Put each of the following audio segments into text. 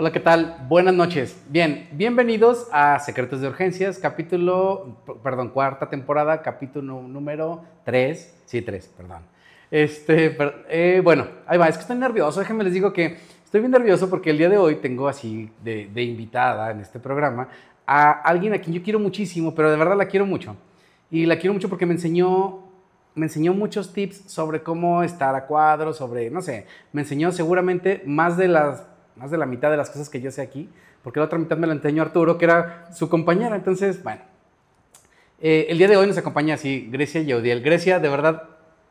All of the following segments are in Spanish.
Hola, ¿qué tal? Buenas noches. Bien, bienvenidos a Secretos de Urgencias, capítulo, perdón, cuarta temporada, capítulo número 3. Sí, 3, perdón. Este, eh, bueno, ahí va, es que estoy nervioso, déjenme les digo que estoy bien nervioso porque el día de hoy tengo así de, de invitada en este programa a alguien a quien yo quiero muchísimo, pero de verdad la quiero mucho. Y la quiero mucho porque me enseñó me enseñó muchos tips sobre cómo estar a cuadro, sobre, no sé, me enseñó seguramente más de las más de la mitad de las cosas que yo sé aquí, porque la otra mitad me la enseñó Arturo, que era su compañera. Entonces, bueno, eh, el día de hoy nos acompaña así Grecia y Odiel Grecia, de verdad,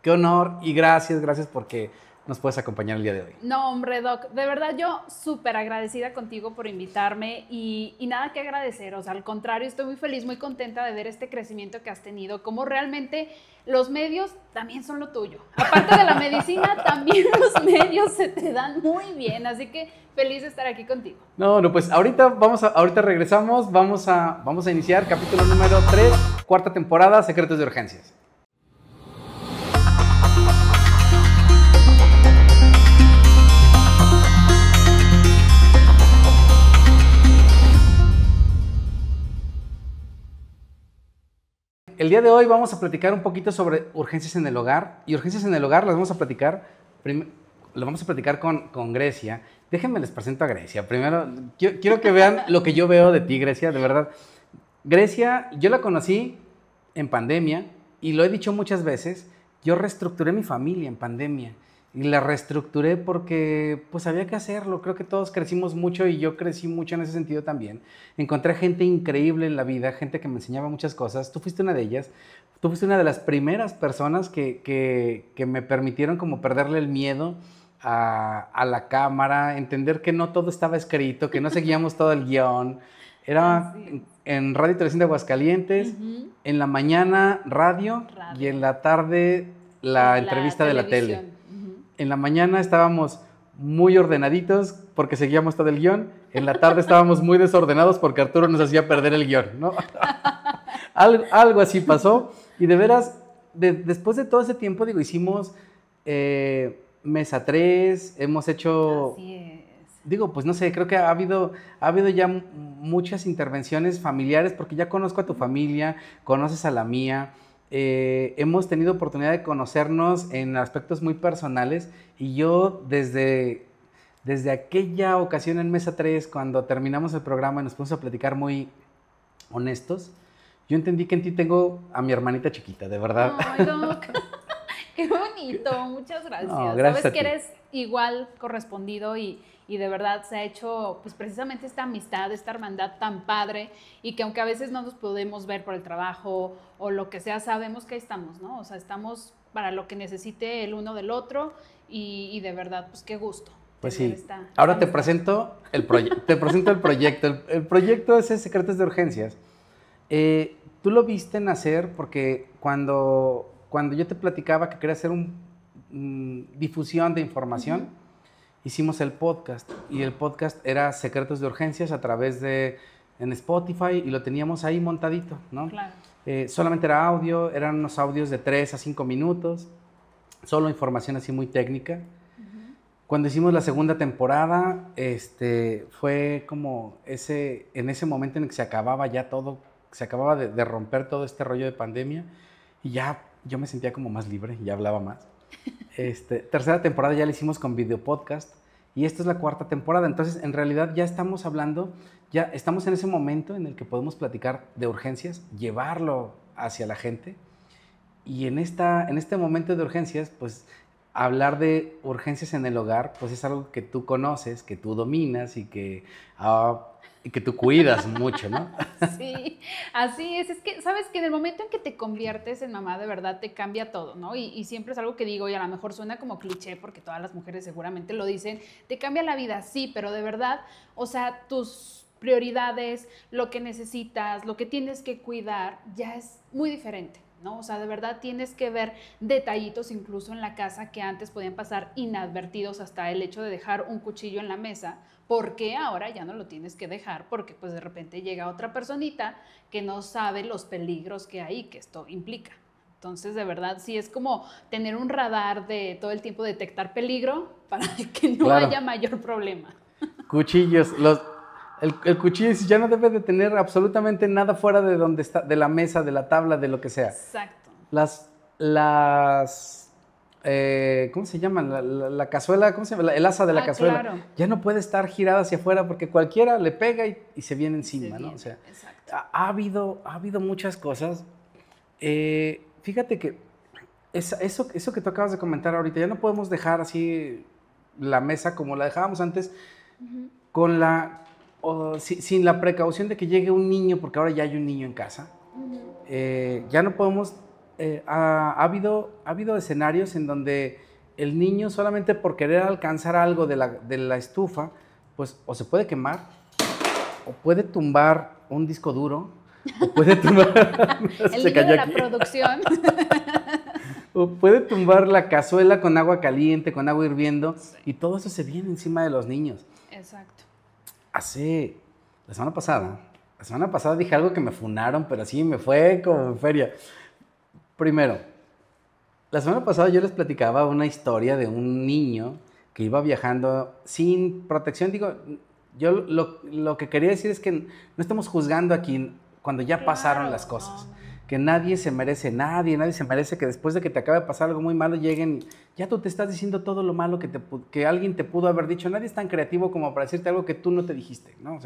qué honor y gracias, gracias porque nos puedes acompañar el día de hoy. No, hombre, Doc, de verdad yo súper agradecida contigo por invitarme y, nada que agradecer, al contrario, estoy muy feliz, muy contenta de ver este crecimiento que has tenido, como realmente los medios también son lo tuyo. Aparte de la medicina, también los medios se te dan muy bien, así que feliz de estar aquí contigo. No, no, pues ahorita vamos a, ahorita regresamos, vamos a, vamos a iniciar capítulo número 3, cuarta temporada, Secretos de Urgencias. el día de hoy vamos a platicar un poquito sobre urgencias en el hogar. Y urgencias en el hogar las vamos a platicar, lo vamos a platicar con, Grecia. Déjenme les presento a Grecia. Primero, quiero, quiero que vean lo que yo veo de ti, Grecia, de verdad. Grecia, yo la conocí en pandemia y lo he dicho muchas veces, yo reestructuré mi familia en pandemia y la reestructuré porque pues había que hacerlo. Creo que todos crecimos mucho y yo crecí mucho en ese sentido también. Encontré gente increíble en la vida, gente que me enseñaba muchas cosas. Tú fuiste una de ellas. Tú fuiste una de las primeras personas que, me permitieron como perderle el miedo a, la cámara, entender que no todo estaba escrito, que no seguíamos todo el guión. Era en, Radio Televisión de Aguascalientes, en la mañana radio, y en la tarde la, entrevista de la tele en la mañana estábamos muy ordenaditos porque seguíamos todo el guión, en la tarde estábamos muy desordenados porque Arturo nos hacía perder el guión, ¿no? algo así pasó y de veras, después de todo ese tiempo, digo, hicimos eh, Mesa 3, hemos hecho... Digo, pues no sé, creo que ha habido, ha habido ya muchas intervenciones familiares porque ya conozco a tu familia, conoces a la mía. Eh, hemos tenido oportunidad de conocernos en aspectos muy personales y yo desde, desde aquella ocasión en Mesa 3, cuando terminamos el programa y nos pusimos a platicar muy honestos, yo entendí que en ti tengo a mi hermanita chiquita, de verdad. Qué bonito, muchas gracias. gracias Sabes que eres igual correspondido y, y de verdad se ha hecho pues precisamente esta amistad, esta hermandad tan padre y que aunque a veces no nos podemos ver por el trabajo o lo que sea, sabemos que ahí estamos, ¿no? O sea, estamos para lo que necesite el uno del otro y, y de verdad pues qué gusto. Pues sí. Ahora te presento, el te presento el proyecto. El, proyecto es Secretos de Urgencias. Eh, tú lo viste nacer porque cuando, cuando yo te platicaba que quería hacer un Mm, difusión de información, hicimos el podcast. Y el podcast era Secretos de Urgencias a través de en Spotify y lo teníamos ahí montadito, ¿no? Claro. Eh, solamente era audio, eran unos audios de 3 a 5 minutos, solo información así muy técnica. Cuando hicimos la segunda temporada, este, fue como ese, en ese momento en el que se acababa ya todo, se acababa de, de romper todo este rollo de pandemia y ya yo me sentía como más libre, ya hablaba más. Este, tercera temporada ya la hicimos con video podcast y esta es la cuarta temporada. Entonces, en realidad ya estamos hablando, ya estamos en ese momento en el que podemos platicar de urgencias, llevarlo hacia la gente. Y en, esta, en este momento de urgencias, pues hablar de urgencias en el hogar, pues es algo que tú conoces, que tú dominas y que ah, y que tú cuidas mucho, ¿no? sí, así es. Es que, sabes que en el momento en que te conviertes en mamá, de verdad te cambia todo, ¿no? Y, siempre es algo que digo, y a lo mejor suena como cliché, porque todas las mujeres seguramente lo dicen, te cambia la vida, sí, pero de verdad, o sea, tus prioridades, lo que necesitas, lo que tienes que cuidar, ya es muy diferente. ¿no? O sea, de verdad tienes que ver detallitos incluso en la casa que antes podían pasar inadvertidos hasta el hecho de dejar un cuchillo en la mesa porque ahora ya no lo tienes que dejar porque pues de repente llega otra personita que no sabe los peligros que hay que esto implica. Entonces, de verdad, sí es como tener un radar de todo el tiempo detectar peligro para que no haya mayor problema. Cuchillos, los, el, cuchillo ya no debe de tener absolutamente nada fuera de donde está, de la mesa, de la tabla, de lo que sea. Exacto. Las, las eh, ¿cómo se llama? La, cazuela, ¿cómo se llama? El asa de la ah, cazuela. Ya no puede estar girada hacia afuera porque cualquiera le pega y, se viene encima, ¿no? O sea, ha, habido, ha habido muchas cosas. Eh, fíjate que eso, eso que tú acabas de comentar ahorita, ya no podemos dejar así la mesa como la dejábamos antes, con la, sin la precaución de que llegue un niño, porque ahora ya hay un niño en casa. Eh, ya no podemos eh, ha, habido, ha habido escenarios en donde el niño solamente por querer alcanzar algo de la, estufa, pues o se puede quemar, o puede tumbar un disco duro, o puede tumbar... el la producción. o puede tumbar la cazuela con agua caliente, con agua hirviendo, y todo eso se viene encima de los niños. Exacto. Hace, la semana pasada, la semana pasada dije algo que me funaron, pero así me fue como en feria. Primero, la semana pasada yo les platicaba una historia de un niño que iba viajando sin protección. Digo, yo lo, que quería decir es que no estamos juzgando aquí cuando ya pasaron las cosas. Que nadie se merece, nadie, nadie se merece que después de que te acabe de pasar algo muy malo lleguen, ya tú te estás diciendo todo lo malo que, que alguien te pudo haber dicho. Nadie es tan creativo como para decirte algo que tú no te dijiste, ¿no? O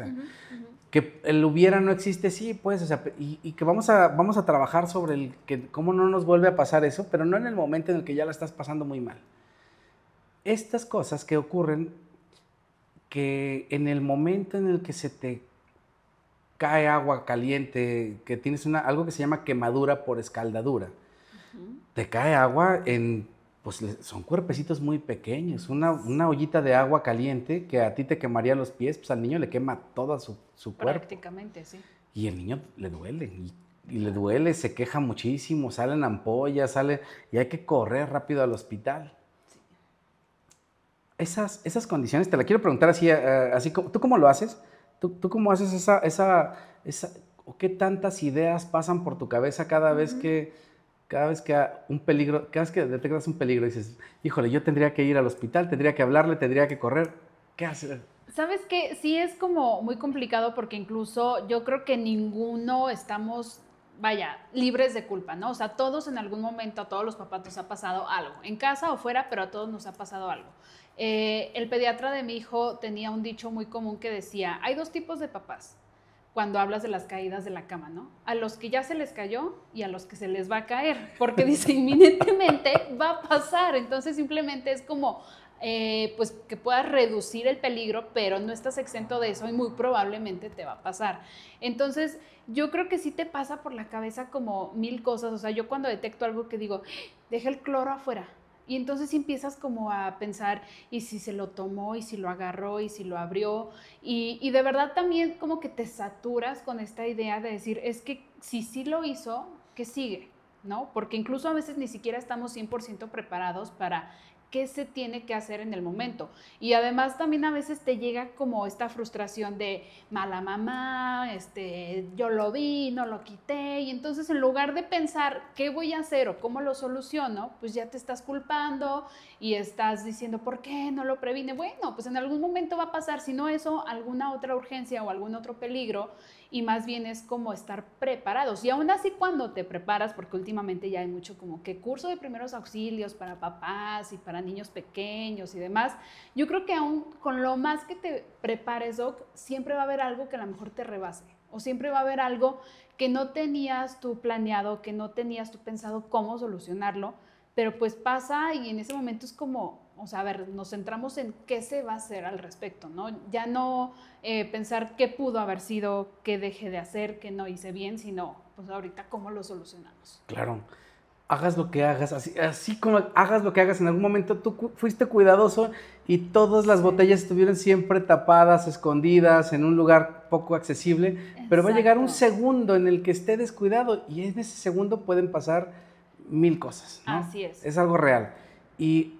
que el hubiera no existe, sí, pues, y, que vamos a, vamos a trabajar sobre el que cómo no nos vuelve a pasar eso, pero no en el momento en el que ya la estás pasando muy mal. Estas cosas que ocurren, que en el momento en el que se te cae agua caliente, que tienes una, algo que se llama quemadura por escaldadura, te cae agua en pues son cuerpecitos muy pequeños. Una, una, ollita de agua caliente que a ti te quemaría los pies, pues al niño le quema todo su, su cuerpo. Prácticamente, sí. Y el niño le duele, y, le duele, se queja muchísimo, salen ampollas, sale, y hay que correr rápido al hospital. Esas, esas condiciones, te la quiero preguntar así, eh, así ¿tú cómo lo haces? ¿Tú, cómo haces esa, o qué tantas ideas pasan por tu cabeza cada vez que cada vez que un peligro, cada vez que detectas un peligro, dices, híjole, yo tendría que ir al hospital, tendría que hablarle, tendría que correr. ¿Qué hacer? Sabes que sí es como muy complicado porque incluso yo creo que ninguno estamos, vaya, libres de culpa, ¿no? O sea, todos en algún momento, a todos los papás nos ha pasado algo, en casa o fuera, pero a todos nos ha pasado algo. Eh, el pediatra de mi hijo tenía un dicho muy común que decía, hay dos tipos de papás, cuando hablas de las caídas de la cama, ¿no? A los que ya se les cayó y a los que se les va a caer, porque dice, inminentemente va a pasar, entonces simplemente es como, eh, pues que puedas reducir el peligro, pero no estás exento de eso y muy probablemente te va a pasar. Entonces, yo creo que sí te pasa por la cabeza como mil cosas, o sea, yo cuando detecto algo que digo, deja el cloro afuera, y entonces empiezas como a pensar, y si se lo tomó, y si lo agarró, y si lo abrió. Y, de verdad también como que te saturas con esta idea de decir, es que si sí lo hizo, que sigue? ¿no? Porque incluso a veces ni siquiera estamos 100% preparados para qué se tiene que hacer en el momento. Y además también a veces te llega como esta frustración de mala mamá, este, yo lo vi, no lo quité, y entonces en lugar de pensar qué voy a hacer o cómo lo soluciono, pues ya te estás culpando y estás diciendo, ¿por qué no lo previne? Bueno, pues en algún momento va a pasar, si no eso, alguna otra urgencia o algún otro peligro y más bien es como estar preparados. Y aún así cuando te preparas, porque últimamente ya hay mucho como que curso de primeros auxilios para papás y para niños pequeños y demás, yo creo que aún con lo más que te prepares, Doc, siempre va a haber algo que a lo mejor te rebase. O siempre va a haber algo que no tenías tú planeado, que no tenías tú pensado cómo solucionarlo, pero pues pasa y en ese momento es como, o sea, a ver, nos centramos en qué se va a hacer al respecto, ¿no? Ya no eh, pensar qué pudo haber sido, qué dejé de hacer, qué no hice bien, sino, pues ahorita, ¿cómo lo solucionamos? Claro. Hagas lo que hagas, así, así como hagas lo que hagas, en algún momento tú fuiste cuidadoso y todas las botellas estuvieron siempre tapadas, escondidas, en un lugar poco accesible, pero va a llegar un segundo en el que esté descuidado y en ese segundo pueden pasar mil cosas. Así es. Es algo real. Y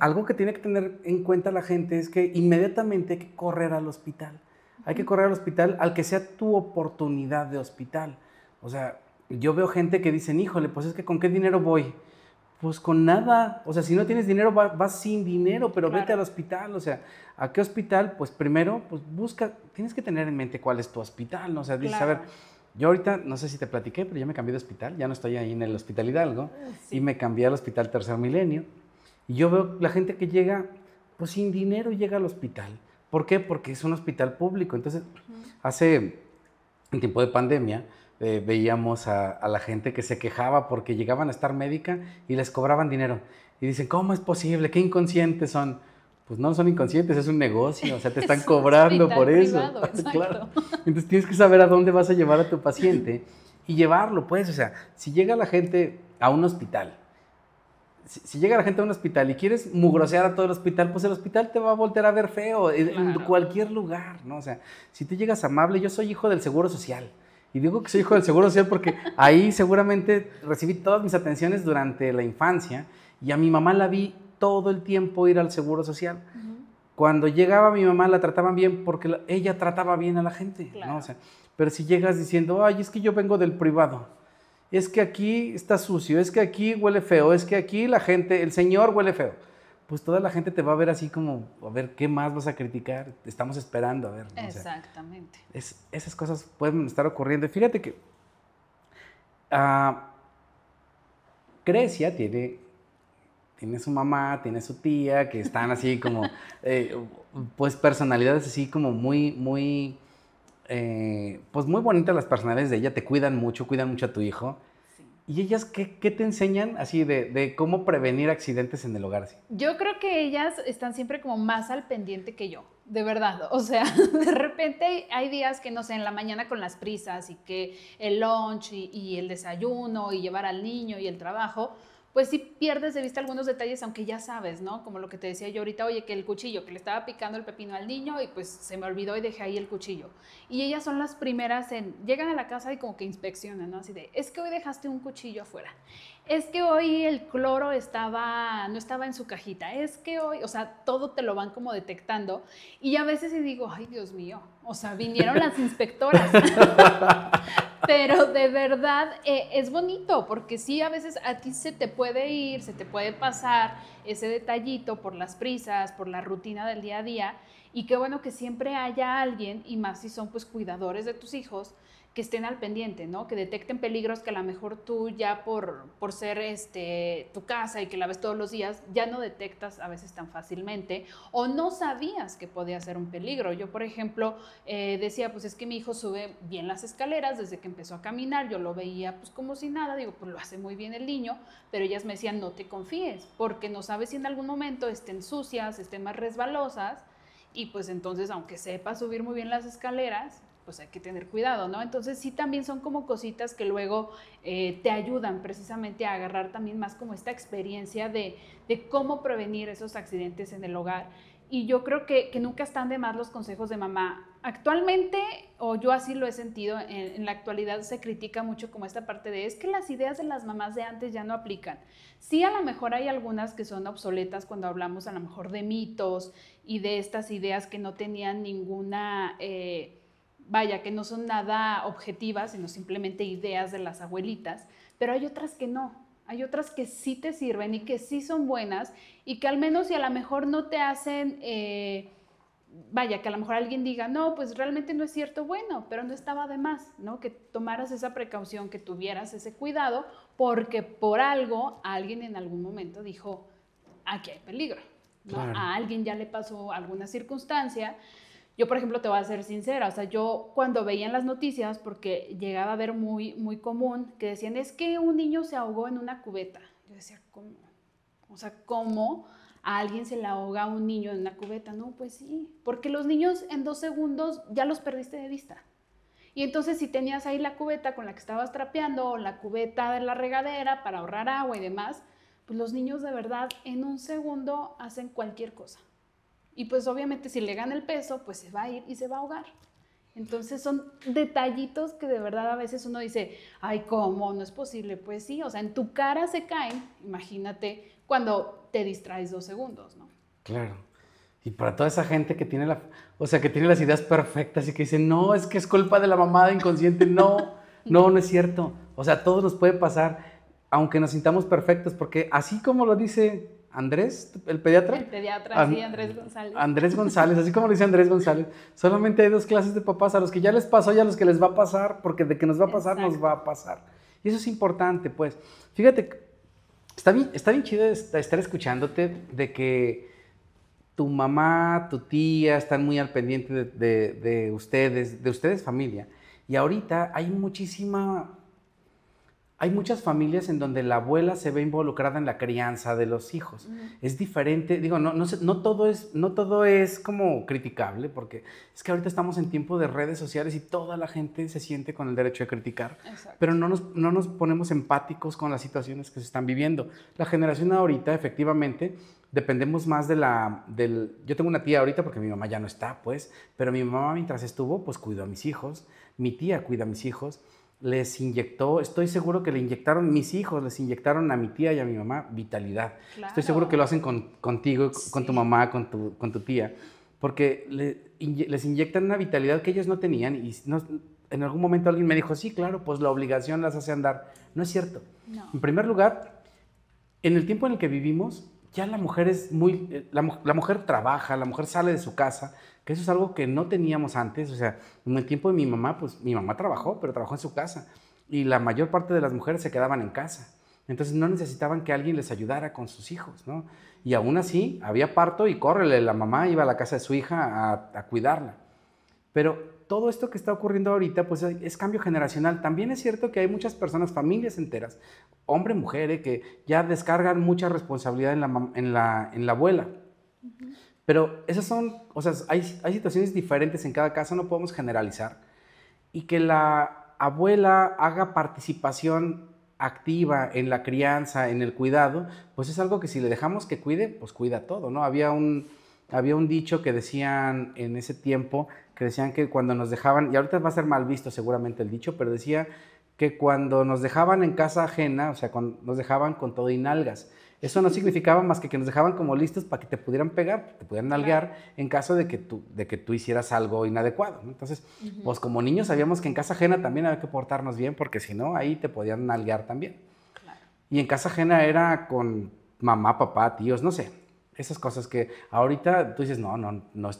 algo que tiene que tener en cuenta la gente es que inmediatamente hay que correr al hospital. Hay que correr al hospital al que sea tu oportunidad de hospital. O sea, yo veo gente que dicen, híjole, pues es que con qué dinero voy. Pues con nada. O sea, si no tienes dinero, vas, sin dinero, pero vete al hospital. O sea, ¿a qué hospital? Pues primero, pues busca, tienes que tener en mente cuál es tu hospital. O sea, dices, a ver, yo ahorita, no sé si te platiqué, pero ya me cambié de hospital, ya no estoy ahí en el Hospital Hidalgo, ah, y me cambié al Hospital Tercer Milenio. Y yo veo la gente que llega, pues sin dinero llega al hospital. ¿Por qué? Porque es un hospital público. Entonces, hace en tiempo de pandemia, eh, veíamos a, la gente que se quejaba porque llegaban a estar médica y les cobraban dinero. Y dicen, ¿cómo es posible? ¿Qué inconscientes son? Pues no son inconscientes, es un negocio, o sea, te están cobrando por eso. claro. Entonces tienes que saber a dónde vas a llevar a tu paciente y llevarlo, pues, o sea, si llega la gente a un hospital si, llega la gente a un hospital y quieres mugrosear a todo el hospital, pues el hospital te va a voltear a ver feo eh, en cualquier lugar, ¿no? O sea, si tú llegas amable, yo soy hijo del Seguro Social. Y digo que soy hijo del Seguro Social porque ahí seguramente recibí todas mis atenciones durante la infancia y a mi mamá la vi todo el tiempo ir al Seguro Social. Cuando llegaba mi mamá la trataban bien porque ella trataba bien a la gente, ¿no? O pero si llegas diciendo, ay, es que yo vengo del privado, es que aquí está sucio, es que aquí huele feo, es que aquí la gente, el señor huele feo. Pues toda la gente te va a ver así como, a ver, ¿qué más vas a criticar? estamos esperando, a ver. Exactamente. esas cosas pueden estar ocurriendo. Y fíjate que Crecia, ah, Grecia tiene tiene su mamá, tiene su tía, que están así como, eh, pues personalidades así como muy, muy eh, pues muy bonitas las personalidades de ella, te cuidan mucho, cuidan mucho a tu hijo. ¿Y ellas qué, te enseñan así de, cómo prevenir accidentes en el hogar? Sí? Yo creo que ellas están siempre como más al pendiente que yo, de verdad. O sea, de repente hay días que, no sé, en la mañana con las prisas y que el lunch y el desayuno y llevar al niño y el trabajo, pues sí pierdes de vista algunos detalles, aunque ya sabes, ¿no? Como lo que te decía yo ahorita, oye, que el cuchillo, que le estaba picando el pepino al niño y pues se me olvidó y dejé ahí el cuchillo. Y ellas son las primeras en, llegan a la casa y como que inspeccionan, ¿no? Así de, es que hoy dejaste un cuchillo afuera, es que hoy el cloro estaba, no estaba en su cajita, es que hoy, o sea, todo te lo van como detectando. Y a veces digo, ay Dios mío, o sea, vinieron las inspectoras. Pero de verdad eh, es bonito, porque sí, a veces a ti se te puede ir, se te puede pasar ese detallito por las prisas, por la rutina del día a día. Y qué bueno que siempre haya alguien, y más si son pues cuidadores de tus hijos, que estén al pendiente, ¿no? Que detecten peligros que a lo mejor tú ya por, por ser este, tu casa y que la ves todos los días, ya no detectas a veces tan fácilmente o no sabías que podía ser un peligro. Yo, por ejemplo, eh, decía, pues es que mi hijo sube bien las escaleras desde que empezó a caminar, yo lo veía pues como si nada, digo, pues lo hace muy bien el niño, pero ellas me decían, no te confíes, porque no sabes si en algún momento estén sucias, estén más resbalosas y pues entonces, aunque sepa subir muy bien las escaleras, pues hay que tener cuidado, ¿no? Entonces sí también son como cositas que luego eh, te ayudan precisamente a agarrar también más como esta experiencia de, de cómo prevenir esos accidentes en el hogar y yo creo que, que, nunca están de más los consejos de mamá. Actualmente, o yo así lo he sentido, en, la actualidad se critica mucho como esta parte de es que las ideas de las mamás de antes ya no aplican. Sí, a lo mejor hay algunas que son obsoletas cuando hablamos a lo mejor de mitos y de estas ideas que no tenían ninguna... Eh, vaya, que no son nada objetivas, sino simplemente ideas de las abuelitas, pero hay otras que no. Hay otras que sí te sirven y que sí son buenas y que al menos y a lo mejor no te hacen, eh, vaya, que a lo mejor alguien diga, no, pues realmente no es cierto, bueno, pero no estaba de más, ¿no? Que tomaras esa precaución, que tuvieras ese cuidado, porque por algo alguien en algún momento dijo, aquí hay peligro, ¿no? A alguien ya le pasó alguna circunstancia yo, por ejemplo, te voy a ser sincera, o sea, yo cuando veía en las noticias, porque llegaba a ver muy, muy común, que decían, es que un niño se ahogó en una cubeta. Yo decía, ¿cómo? O sea, ¿cómo a alguien se le ahoga un niño en una cubeta? No, pues sí, porque los niños en dos segundos ya los perdiste de vista. Y entonces si tenías ahí la cubeta con la que estabas trapeando o la cubeta de la regadera para ahorrar agua y demás, pues los niños de verdad en un segundo hacen cualquier cosa. Y pues obviamente si le gana el peso, pues se va a ir y se va a ahogar. Entonces son detallitos que de verdad a veces uno dice, ay, ¿cómo? No es posible. Pues sí, o sea, en tu cara se caen, imagínate, cuando te distraes dos segundos, ¿no? Claro. Y para toda esa gente que tiene, la, o sea, que tiene las ideas perfectas y que dice, no, es que es culpa de la mamada inconsciente, no, no, no es cierto. O sea, a todos nos puede pasar, aunque nos sintamos perfectos, porque así como lo dice Andrés, el pediatra. El pediatra, sí, Andrés González. Andrés González, así como lo dice Andrés González. Solamente hay dos clases de papás, a los que ya les pasó y a los que les va a pasar, porque de que nos va a pasar, nos va a pasar. Y eso es importante, pues. Fíjate, está bien, está bien chido estar escuchándote de que tu mamá, tu tía están muy al pendiente de, de ustedes, de ustedes familia. Y ahorita hay muchísima hay muchas familias en donde la abuela se ve involucrada en la crianza de los hijos. Es diferente, digo, no, no, todo es, no todo es como criticable, porque es que ahorita estamos en tiempo de redes sociales y toda la gente se siente con el derecho de criticar, pero no nos, no nos ponemos empáticos con las situaciones que se están viviendo. La generación ahorita, efectivamente, dependemos más de la... yo tengo una tía ahorita porque mi mamá ya no está, pues, pero mi mamá mientras estuvo, pues cuidó a mis hijos, mi tía cuida a mis hijos les inyectó, estoy seguro que le inyectaron, mis hijos les inyectaron a mi tía y a mi mamá vitalidad. Estoy seguro que lo hacen contigo, con tu mamá, con tu, con tu tía, porque les inyectan una vitalidad que ellos no tenían y no, en algún momento alguien me dijo, sí, claro, pues la obligación las hace andar. No es cierto. En primer lugar, en el tiempo en el que vivimos, ya la mujer es muy, eh, la mujer trabaja, la mujer sale de su casa, que eso es algo que no teníamos antes, o sea, en el tiempo de mi mamá, pues mi mamá trabajó, pero trabajó en su casa y la mayor parte de las mujeres se quedaban en casa. Entonces no necesitaban que alguien les ayudara con sus hijos, ¿no? Y aún así había parto y córrele, la mamá iba a la casa de su hija a, cuidarla. Pero todo esto que está ocurriendo ahorita, pues es cambio generacional. También es cierto que hay muchas personas, familias enteras, hombre, mujer, eh, que ya descargan mucha responsabilidad en la, abuela. Pero esas son, o sea, hay, situaciones diferentes en cada casa, no podemos generalizar. Y que la abuela haga participación activa en la crianza, en el cuidado, pues es algo que si le dejamos que cuide, pues cuida todo, ¿no? Había un, había un dicho que decían en ese tiempo, que decían que cuando nos dejaban, y ahorita va a ser mal visto seguramente el dicho, pero decía que cuando nos dejaban en casa ajena, o sea, cuando nos dejaban con todo y nalgas. Eso no significaba más que que nos dejaban como listos para que te pudieran pegar, te pudieran nalguear en caso de que tú, de que tú hicieras algo inadecuado. Entonces, pues como niños sabíamos que en casa ajena también había que portarnos bien, porque si no, ahí te podían nalguear también. Y en casa ajena era con mamá, papá, tíos, no sé. Esas cosas que ahorita tú dices, no, no, no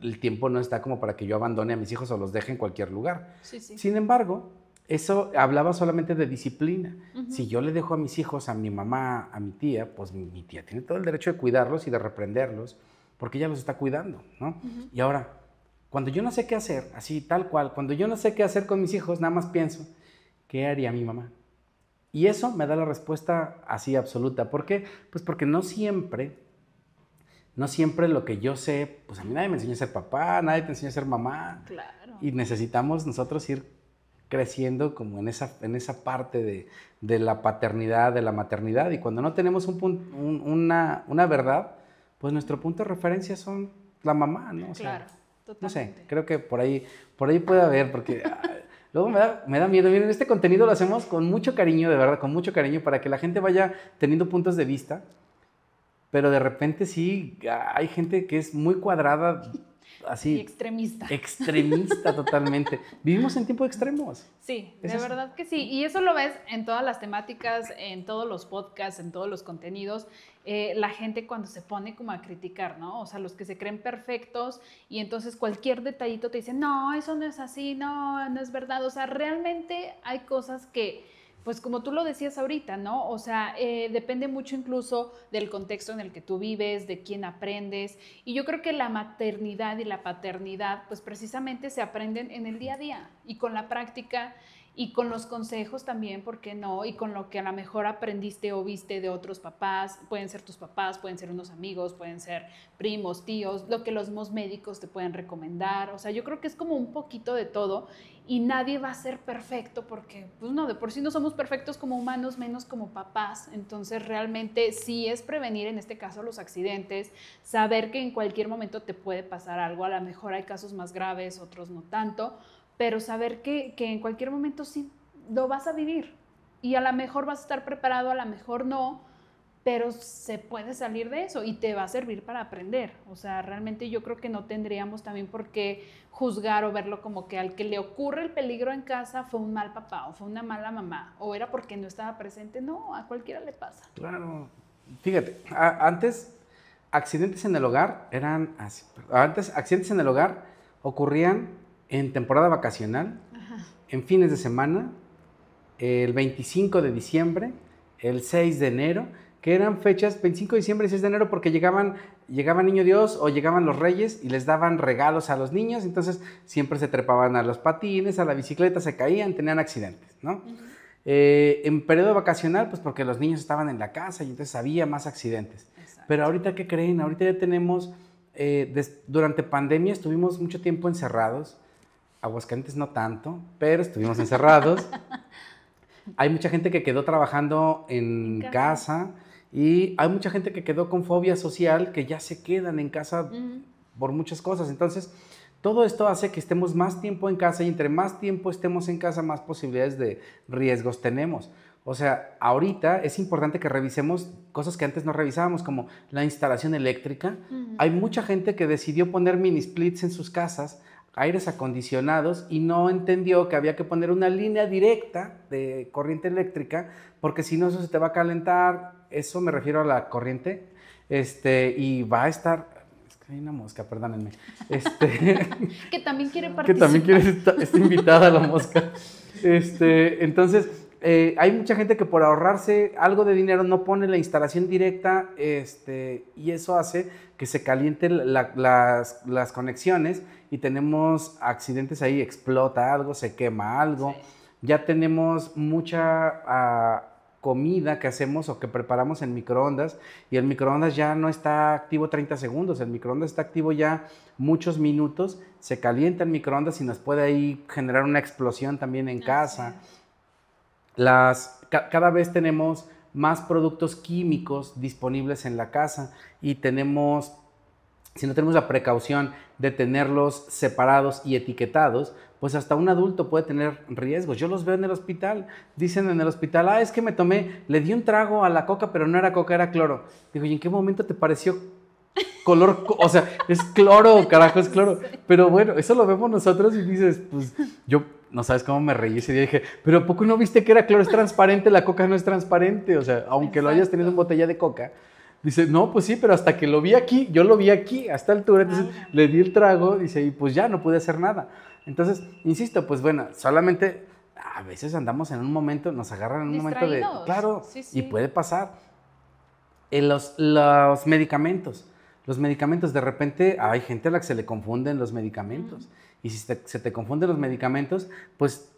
el tiempo no está como para que yo abandone a mis hijos o los deje en cualquier lugar. sí. Sin embargo, eso hablaba solamente de disciplina. Si yo le dejo a mis hijos, a mi mamá, a mi tía, pues mi, tía tiene todo el derecho de cuidarlos y de reprenderlos, porque ella los está cuidando, ¿no? Y ahora, cuando yo no sé qué hacer, así tal cual, cuando yo no sé qué hacer con mis hijos, nada más pienso, ¿qué haría mi mamá? Y eso me da la respuesta así absoluta. ¿Por qué? Pues porque no siempre, no siempre lo que yo sé, pues a mí nadie me enseñó a ser papá, nadie te enseñó a ser mamá. Claro. Y necesitamos nosotros ir creciendo como en esa, en esa parte de, la paternidad, de la maternidad. Y cuando no tenemos un, una, verdad, pues nuestro punto de referencia son la mamá, ¿no? claro, totalmente. No sé, creo que por ahí, por ahí puede haber, porque ah, luego me da, me da miedo. Miren, este contenido lo hacemos con mucho cariño, de verdad, con mucho cariño, para que la gente vaya teniendo puntos de vista. Pero de repente sí ah, hay gente que es muy cuadrada así. extremista. Extremista totalmente. Vivimos en tiempos extremos. Sí, de verdad que sí. Y eso lo ves en todas las temáticas, en todos los podcasts, en todos los contenidos. Eh, la gente cuando se pone como a criticar, ¿no? O sea, los que se creen perfectos y entonces cualquier detallito te dice no, eso no es así, no, no es verdad. O sea, realmente hay cosas que pues como tú lo decías ahorita, ¿no? O sea, eh, depende mucho incluso del contexto en el que tú vives, de quién aprendes. Y yo creo que la maternidad y la paternidad, pues precisamente se aprenden en el día a día y con la práctica y con los consejos también, ¿por qué no? Y con lo que a lo mejor aprendiste o viste de otros papás, pueden ser tus papás, pueden ser unos amigos, pueden ser primos, tíos, lo que los médicos te pueden recomendar. O sea, yo creo que es como un poquito de todo y nadie va a ser perfecto porque, pues no, de por sí no somos perfectos como humanos, menos como papás. Entonces, realmente sí es prevenir en este caso los accidentes, saber que en cualquier momento te puede pasar algo, a lo mejor hay casos más graves, otros no tanto pero saber que, en cualquier momento sí lo vas a vivir y a lo mejor vas a estar preparado, a lo mejor no, pero se puede salir de eso y te va a servir para aprender. O sea, realmente yo creo que no tendríamos también por qué juzgar o verlo como que al que le ocurre el peligro en casa fue un mal papá o fue una mala mamá o era porque no estaba presente. No, a cualquiera le pasa. Claro. Fíjate, antes accidentes en el hogar eran así. Antes accidentes en el hogar ocurrían en temporada vacacional, en fines de semana, el 25 de diciembre, el 6 de enero, que eran fechas 25 de diciembre y 6 de enero porque llegaban, llegaba Niño Dios o llegaban los reyes y les daban regalos a los niños, entonces siempre se trepaban a los patines, a la bicicleta, se caían, tenían accidentes, ¿no? Eh, en periodo vacacional, pues porque los niños estaban en la casa y entonces había más accidentes. Pero ahorita, ¿qué creen? Ahorita ya tenemos, eh, durante pandemia estuvimos mucho tiempo encerrados, Aguascalientes no tanto, pero estuvimos encerrados. hay mucha gente que quedó trabajando en, casa? y hay mucha gente que quedó con fobia social que ya se quedan en casa por muchas cosas. Entonces, todo esto hace que estemos más tiempo en casa y entre más tiempo estemos en casa, más posibilidades de riesgos tenemos. O sea, ahorita es importante que revisemos cosas que antes no revisábamos, como la instalación eléctrica. Hay mucha gente que decidió poner mini splits en sus casas aires acondicionados y no entendió que había que poner una línea directa de corriente eléctrica porque si no eso se te va a calentar, eso me refiero a la corriente, este, y va a estar Es que hay una mosca, perdónenme. Este, que también quiere participar. Que también quiere estar, invitada a la mosca. Este, entonces, eh, hay mucha gente que por ahorrarse algo de dinero no pone la instalación directa este, y eso hace que se calienten las, conexiones y tenemos accidentes ahí, explota algo, se quema algo. Ya tenemos mucha ah, comida que hacemos o que preparamos en microondas y el microondas ya no está activo 30 segundos, el microondas está activo ya muchos minutos, se calienta el microondas y nos puede ahí generar una explosión también en casa. Las, cada vez tenemos más productos químicos disponibles en la casa y tenemos, si no tenemos la precaución de tenerlos separados y etiquetados, pues hasta un adulto puede tener riesgos. Yo los veo en el hospital, dicen en el hospital, ah, es que me tomé, le di un trago a la coca, pero no era coca, era cloro. Digo, ¿y en qué momento te pareció color, o sea, es cloro, carajo, es cloro. Pero bueno, eso lo vemos nosotros y dices, pues yo no sabes cómo me reí ese día. Dije, pero poco no viste que era claro? Es transparente, la coca no es transparente. O sea, aunque lo hayas tenido en botella de coca. Dice, no, pues sí, pero hasta que lo vi aquí, yo lo vi aquí, a esta altura. Entonces le di el trago, dice, y pues ya no pude hacer nada. Entonces, insisto, pues bueno, solamente a veces andamos en un momento, nos agarran en un momento de. Claro, y puede pasar. En eh, los, medicamentos. Los medicamentos, de repente hay gente a la que se le confunden los medicamentos. Y si se te confunden los medicamentos, pues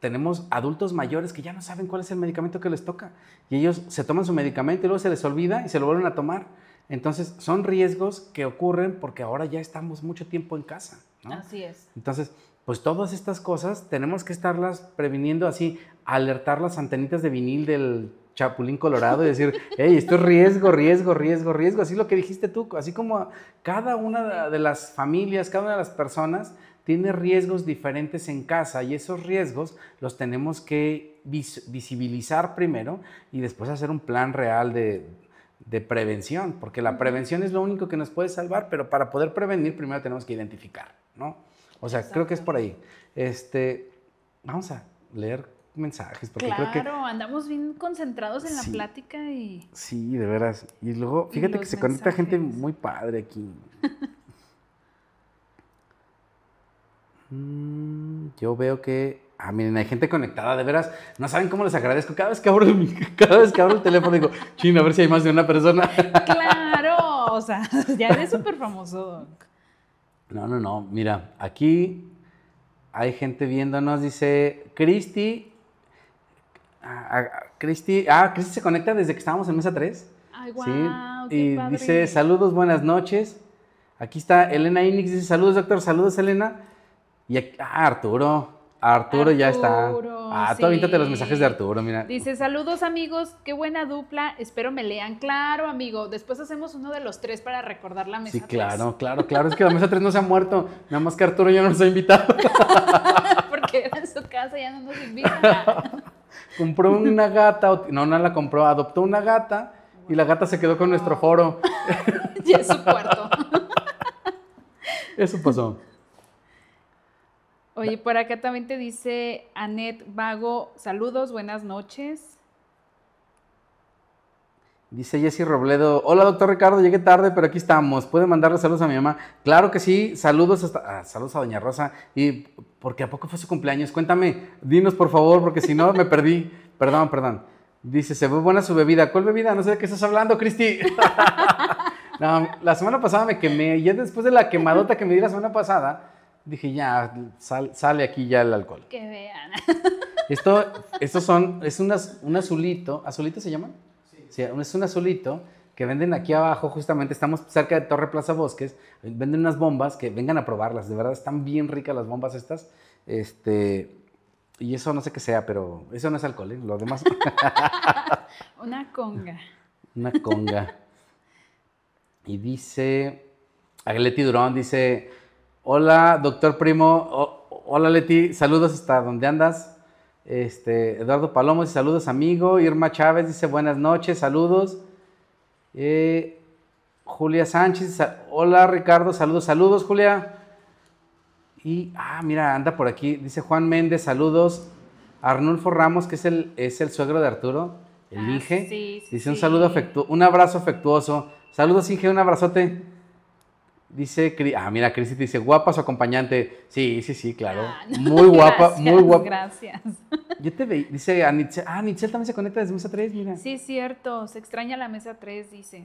tenemos adultos mayores que ya no saben cuál es el medicamento que les toca. Y ellos se toman su medicamento y luego se les olvida y se lo vuelven a tomar. Entonces, son riesgos que ocurren porque ahora ya estamos mucho tiempo en casa. ¿no? Así es. Entonces, pues todas estas cosas tenemos que estarlas previniendo así, alertar las antenitas de vinil del chapulín colorado y decir, hey, esto es riesgo, riesgo, riesgo, riesgo. Así lo que dijiste tú, así como cada una de las familias, cada una de las personas tiene riesgos diferentes en casa y esos riesgos los tenemos que visibilizar primero y después hacer un plan real de, prevención, porque la prevención es lo único que nos puede salvar, pero para poder prevenir primero tenemos que identificar, ¿no? O sea, creo que es por ahí. Este, vamos a leer mensajes, porque claro, creo que... andamos bien concentrados en la plática y... Sí, de veras. Y luego, fíjate que se conecta gente muy padre aquí. Mm, yo veo que. Ah, miren, hay gente conectada, de veras. No saben cómo les agradezco. Cada vez que abro el, teléfono digo, chino, a ver si hay más de una persona. Claro, o sea, ya eres súper famoso. No, no, no. Mira, aquí hay gente viéndonos. Dice, Cristi. Ah, ah, ah Cristi se conecta desde que estábamos en mesa 3. Ay, Y dice, saludos, buenas noches. Aquí está Elena Inix, dice, saludos, doctor. Saludos, Elena. Y ah, Arturo. Arturo, ya está. Ah, tú los mensajes de Arturo, mira. Dice, saludos amigos, qué buena dupla, espero me lean. Claro, amigo, después hacemos uno de los tres para recordar la mesa Sí, claro, claro, claro, es que la mesa 3 no se ha muerto, nada más que Arturo ya no nos ha invitado. Porque era en su casa y ya no nos invita. compró una gata, no, no la compró, adoptó una gata y la gata se quedó con nuestro foro. y es su cuarto. Eso pasó. Oye, por acá también te dice Anet Vago, saludos, buenas noches. Dice Jessy Robledo, hola doctor Ricardo, llegué tarde, pero aquí estamos. ¿Puede mandarle saludos a mi mamá? Claro que sí, saludos hasta, ah, saludos a doña Rosa. ¿Y porque a poco fue su cumpleaños? Cuéntame, dinos por favor, porque si no me perdí. Perdón, perdón. Dice, se ve buena su bebida. ¿Cuál bebida? No sé de qué estás hablando, Cristi. la semana pasada me quemé y ya después de la quemadota que me di la semana pasada, dije, ya, sale aquí ya el alcohol. Que vean. Esto, estos son, es un, azulito, ¿azulito se llama? Sí. Es un azulito que venden aquí abajo, justamente, estamos cerca de Torre Plaza Bosques, venden unas bombas que vengan a probarlas, de verdad están bien ricas las bombas estas, este, y eso no sé qué sea, pero eso no es alcohol, ¿eh? lo demás. Una conga. Una conga. Y dice, Agleti Durón dice, Hola, doctor Primo. hola, Leti. Saludos hasta donde andas. Este, Eduardo Palomo saludos, amigo. Irma Chávez dice buenas noches, saludos. Eh, Julia Sánchez, hola Ricardo, saludos, saludos, Julia. Y, ah, mira, anda por aquí. Dice Juan Méndez, saludos. Arnulfo Ramos, que es el, es el suegro de Arturo, el ah, Inge. dice un saludo un abrazo afectuoso. Saludos, Inge, un abrazote. Dice, ah, mira, Cris dice, guapa su acompañante. Sí, sí, sí, claro. Ah, muy guapa, muy guapa. Gracias. Yo te veía, dice Anichel. ah, Anichel también se conecta desde mesa 3, mira. Sí, cierto, se extraña la mesa 3, dice.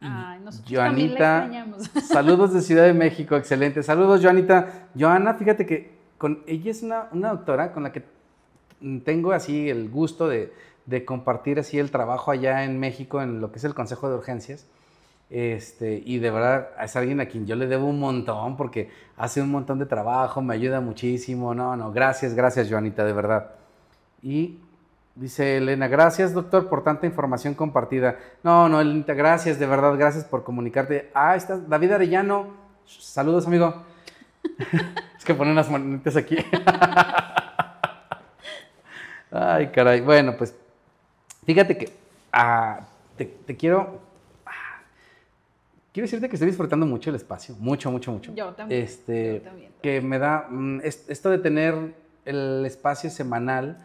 Ay, nosotros Joanita, también la extrañamos. Saludos de Ciudad de México, excelente. Saludos, Joanita. Joana, fíjate que con ella es una, doctora con la que tengo así el gusto de compartir así el trabajo allá en México en lo que es el Consejo de Urgencias. Este, y de verdad es alguien a quien yo le debo un montón porque hace un montón de trabajo, me ayuda muchísimo. No, no, gracias, gracias, Joanita, de verdad. Y dice Elena, gracias, doctor, por tanta información compartida. No, no, Elena, gracias, de verdad, gracias por comunicarte. Ah, está David Arellano. Saludos, amigo. es que ponen unas manitas aquí. Ay, caray. Bueno, pues fíjate que ah, te quiero Quiero decirte que estoy disfrutando mucho el espacio, mucho, mucho, mucho. Yo también. Este, Que me da mm, esto de tener el espacio semanal,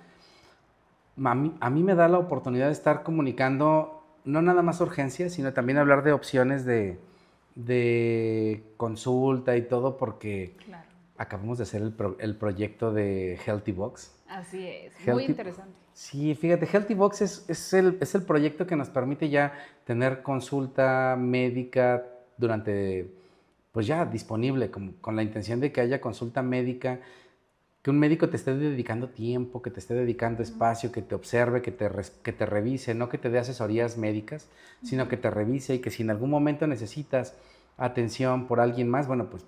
a mí, me da la oportunidad de estar comunicando no nada más urgencias, sino también hablar de opciones de, consulta y todo, porque acabamos de hacer el proyecto de Healthy Box Así es, muy interesante. Sí, fíjate, Healthy Box es, es, el, proyecto que nos permite ya tener consulta médica durante, pues ya disponible, con, la intención de que haya consulta médica que un médico te esté dedicando tiempo, que te esté dedicando espacio, que te observe, que te, que te revise, no que te dé asesorías médicas, sino que te revise y que si en algún momento necesitas atención por alguien más, bueno, pues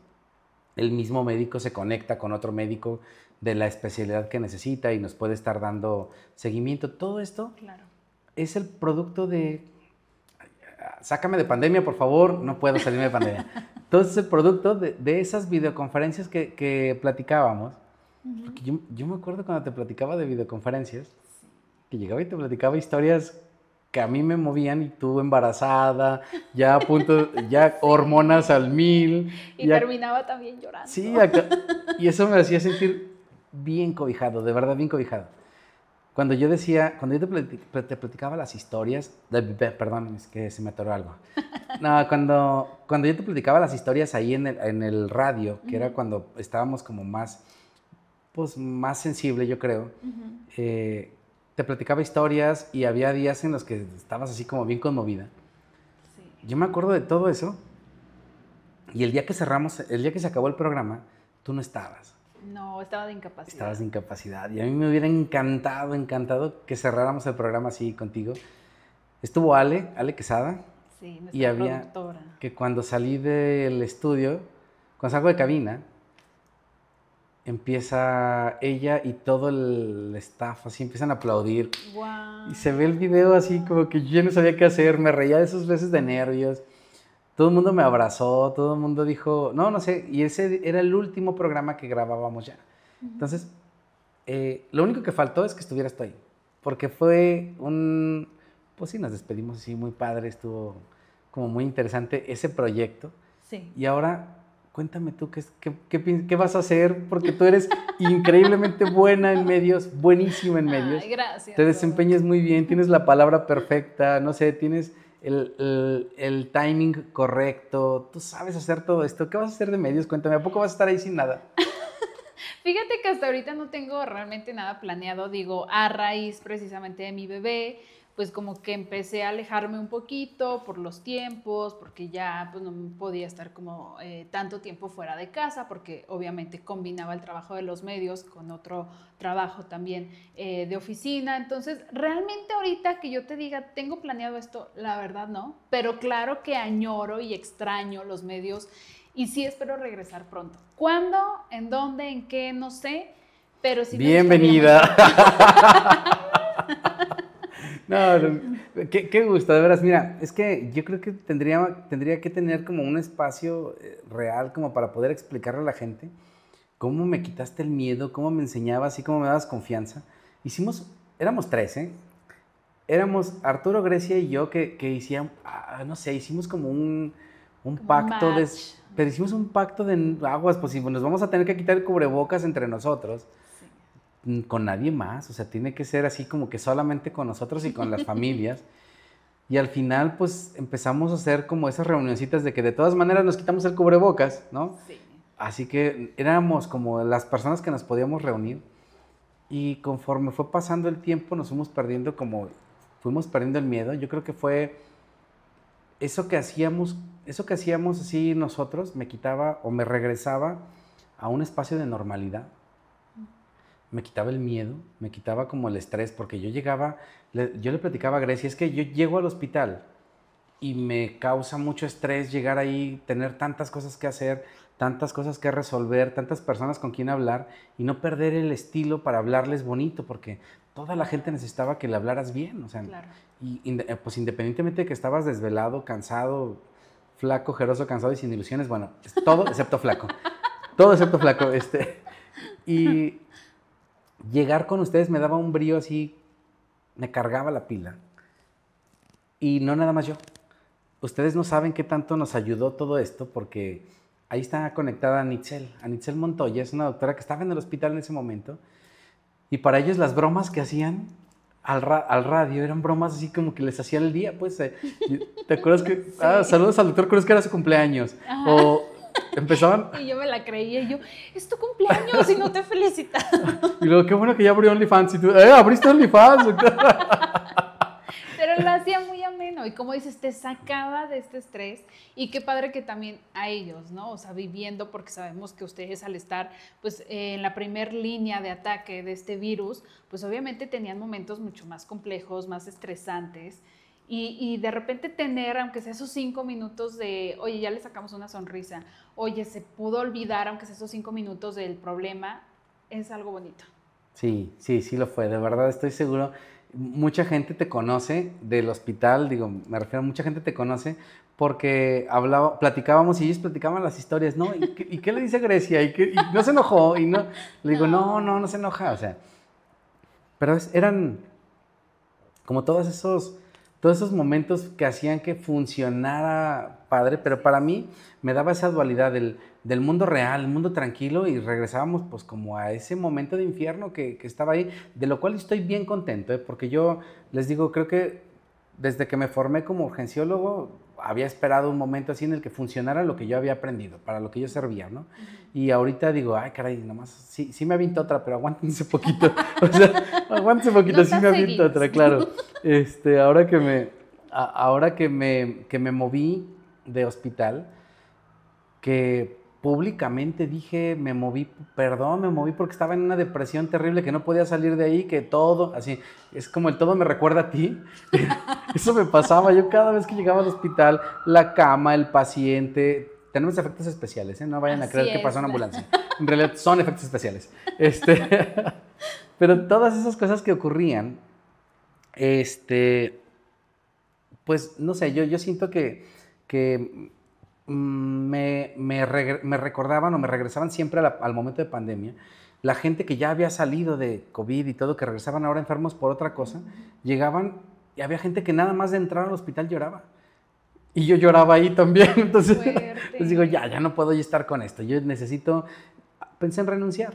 el mismo médico se conecta con otro médico de la especialidad que necesita y nos puede estar dando seguimiento. Todo esto claro. es el producto de, sácame de pandemia, por favor, no puedo salirme de pandemia. es el producto de, esas videoconferencias que, platicábamos, yo, yo, me acuerdo cuando te platicaba de videoconferencias, que llegaba y te platicaba historias que a mí me movían y tú embarazada, ya a punto, ya hormonas al mil. Y terminaba también llorando. Sí, y eso me hacía sentir bien cobijado, de verdad bien cobijado. Cuando yo decía, cuando yo te, te platicaba las historias, perdón, es que se me atoró algo. No, cuando, cuando yo te platicaba las historias ahí en el, en el radio, que era cuando estábamos como más, pues más sensible, yo creo, eh, te platicaba historias y había días en los que estabas así como bien conmovida. Sí. Yo me acuerdo de todo eso. Y el día que cerramos, el día que se acabó el programa, tú no estabas. No, estaba de incapacidad. Estabas de incapacidad. Y a mí me hubiera encantado, encantado que cerráramos el programa así contigo. Estuvo Ale, Ale Quesada. Sí, nuestra y había Que cuando salí del estudio, cuando salgo de cabina, empieza ella y todo el staff, así empiezan a aplaudir. Y se ve el video así como que yo no sabía qué hacer, me reía de esos veces de nervios. Todo el mundo me abrazó, todo el mundo dijo, no, no sé, y ese era el último programa que grabábamos ya. Entonces, eh, lo único que faltó es que estuvieras tú ahí, porque fue un, pues sí, nos despedimos así, muy padre, estuvo como muy interesante ese proyecto. Sí. Y ahora cuéntame tú qué, qué, qué, vas a hacer, porque tú eres increíblemente buena en medios, buenísima en medios. Te desempeñas muy bien, tienes la palabra perfecta, no sé, tienes el, el, el, timing correcto, tú sabes hacer todo esto. ¿Qué vas a hacer de medios? Cuéntame, ¿a poco vas a estar ahí sin nada? Fíjate que hasta ahorita no tengo realmente nada planeado, digo, a raíz precisamente de mi bebé, pues como que empecé a alejarme un poquito por los tiempos, porque ya pues no podía estar como eh, tanto tiempo fuera de casa, porque obviamente combinaba el trabajo de los medios con otro trabajo también eh, de oficina. Entonces, realmente ahorita que yo te diga, tengo planeado esto, la verdad no, pero claro que añoro y extraño los medios y sí espero regresar pronto. ¿Cuándo? ¿En dónde? ¿En qué? No sé, pero sí. Bienvenida. No, qué, qué, gusto, de veras. Mira, es que yo creo que tendría, tendría que tener como un espacio eh, real como para poder explicarle a la gente cómo me quitaste el miedo, cómo me enseñabas y cómo me dabas confianza. Hicimos, éramos tres, ¿eh? Éramos Arturo Grecia y yo que, que ah, no sé, hicimos como un, pacto de... Pero hicimos un pacto de aguas, pues si nos vamos a tener que quitar cubrebocas entre nosotros con nadie más, o sea, tiene que ser así como que solamente con nosotros y con las familias. Y al final, pues empezamos a hacer como esas reunioncitas de que de todas maneras nos quitamos el cubrebocas, ¿no? Sí. Así que éramos como las personas que nos podíamos reunir. Y conforme fue pasando el tiempo, nos fuimos perdiendo como, fuimos perdiendo el miedo. Yo creo que fue eso que hacíamos, eso que hacíamos así nosotros, me quitaba o me regresaba a un espacio de normalidad me quitaba el miedo, me quitaba como el estrés, porque yo llegaba, yo le platicaba a Grecia, es que yo llego al hospital y me causa mucho estrés llegar ahí, tener tantas cosas que hacer, tantas cosas que resolver, tantas personas con quien hablar y no perder el estilo para hablarles bonito, porque toda la gente necesitaba que le hablaras bien, o sea, y, eh, pues independientemente de que estabas desvelado, cansado, flaco, jeroso, cansado y sin ilusiones, bueno, todo excepto flaco, todo excepto flaco, este, y llegar con ustedes me daba un brío así, me cargaba la pila. Y no nada más yo. Ustedes no saben qué tanto nos ayudó todo esto porque ahí está conectada a a Anitzel Montoya, es una doctora que estaba en el hospital en ese momento. Y para ellos las bromas que hacían al, radio eran bromas así como que les hacían el día, pues. Eh, ¿Te acuerdas que? Ah, saludos al doctor, creo que era su cumpleaños. O, Empezaban. Y yo me la creía, y yo, es tu cumpleaños y no te felicitas. Y luego, qué bueno que ya abrió OnlyFans. Y tú, ¡eh, abriste OnlyFans! Pero lo hacía muy ameno. Y como dices, te sacaba de este estrés. Y qué padre que también a ellos, ¿no? O sea, viviendo, porque sabemos que ustedes al estar, pues, en la primer línea de ataque de este virus, pues obviamente tenían momentos mucho más complejos, más estresantes. Y, de repente tener, aunque sea esos cinco minutos de, oye, ya le sacamos una sonrisa, oye, se pudo olvidar, aunque sea esos cinco minutos del problema, es algo bonito. Sí, sí, sí lo fue, de verdad estoy seguro. Mucha gente te conoce del hospital, digo, me refiero, mucha gente te conoce porque hablaba, platicábamos y ellos platicaban las historias, ¿no? ¿Y qué, le dice Grecia? ¿Y, no se enojó? Y no, le digo, no, no, no, se enoja, o sea. Pero eran como todos esos todos esos momentos que hacían que funcionara padre, pero para mí me daba esa dualidad del, mundo real, el mundo tranquilo y regresábamos pues como a ese momento de infierno que, estaba ahí, de lo cual estoy bien contento, ¿eh? porque yo les digo, creo que desde que me formé como urgenciólogo, había esperado un momento así en el que funcionara lo que yo había aprendido, para lo que yo servía, ¿no? Y ahorita digo, ay, caray, nomás, sí, sí me avinto otra, pero aguántense poquito. o sea, aguántense poquito, sí me ha otra, claro. Este, ahora que me, ahora que me, que me moví de hospital, que públicamente dije, me moví, perdón, me moví porque estaba en una depresión terrible que no podía salir de ahí, que todo, así, es como el todo me recuerda a ti. Eso me pasaba, yo cada vez que llegaba al hospital, la cama, el paciente, tenemos efectos especiales, ¿eh? no vayan a creer que pasó en ambulancia. En realidad son efectos especiales. Este, pero todas esas cosas que ocurrían, este, pues no sé, yo, yo siento que, que Mm, me, me, recordaban o me regresaban siempre al momento de pandemia. La gente que ya había salido de COVID y todo, que regresaban ahora enfermos por otra cosa, llegaban y había gente que nada más de entrar al hospital lloraba. Y yo lloraba ahí también. Entonces, digo, ya, ya no puedo estar con esto. Yo necesito. Pensé en renunciar.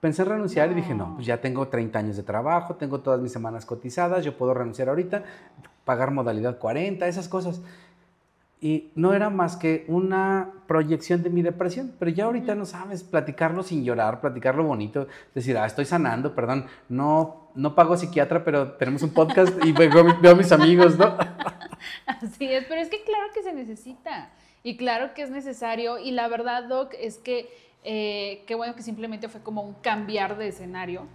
Pensé en renunciar y dije, no, pues ya tengo 30 años de trabajo, tengo todas mis semanas cotizadas, yo puedo renunciar ahorita, pagar modalidad 40, esas cosas y no era más que una proyección de mi depresión. Pero ya ahorita no sabes platicarlo sin llorar, platicarlo bonito, decir, ah, estoy sanando, perdón, no, no pago psiquiatra, pero tenemos un podcast y veo, a mis amigos, ¿no? Así es, pero es que claro que se necesita y claro que es necesario y la verdad, Doc, es que eh, qué bueno que simplemente fue como un cambiar de escenario,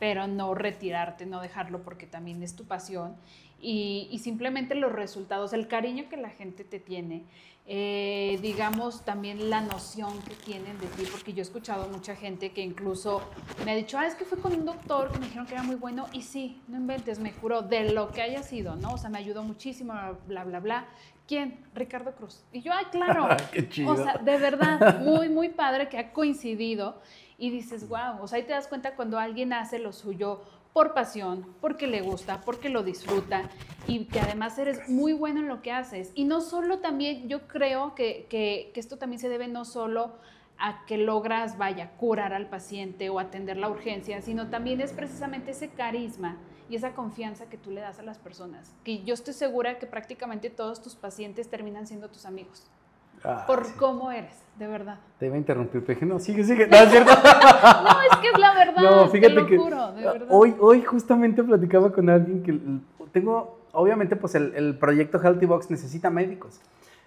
pero no retirarte, no dejarlo porque también es tu pasión y, simplemente los resultados, el cariño que la gente te tiene, eh, digamos también la noción que tienen de ti, porque yo he escuchado mucha gente que incluso me ha dicho, ah, es que fue con un doctor que me dijeron que era muy bueno y sí, no inventes, me juro, de lo que haya sido, ¿no? O sea, me ayudó muchísimo, bla, bla, bla. ¿Quién? Ricardo Cruz. Y yo, ay, claro. Qué chido. O sea, de verdad, muy, muy padre que ha coincidido y dices, wow, o sea, ahí te das cuenta cuando alguien hace lo suyo por pasión, porque le gusta, porque lo disfruta y que además eres muy bueno en lo que haces. Y no solo también, yo creo que, esto también se debe no solo a que logras, vaya, curar al paciente o atender la urgencia, sino también es precisamente ese carisma y esa confianza que tú le das a las personas, que yo estoy segura que prácticamente todos tus pacientes terminan siendo tus amigos. Ah, por cómo eres, de verdad. Te iba a interrumpir, te dije, no, sigue, sigue. No, es cierto. no, es que es la verdad. No, fíjate lo que juro, de ah, verdad. Hoy, hoy justamente platicaba con alguien que tengo, obviamente, pues el, proyecto Healthy Box necesita médicos